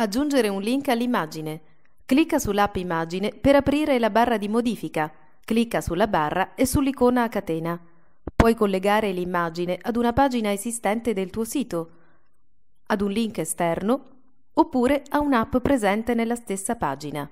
Aggiungere un link all'immagine. Clicca sull'app Immagine per aprire la barra di modifica. Clicca sulla barra e sull'icona a catena. Puoi collegare l'immagine ad una pagina esistente del tuo sito, ad un link esterno oppure a un'app presente nella stessa pagina.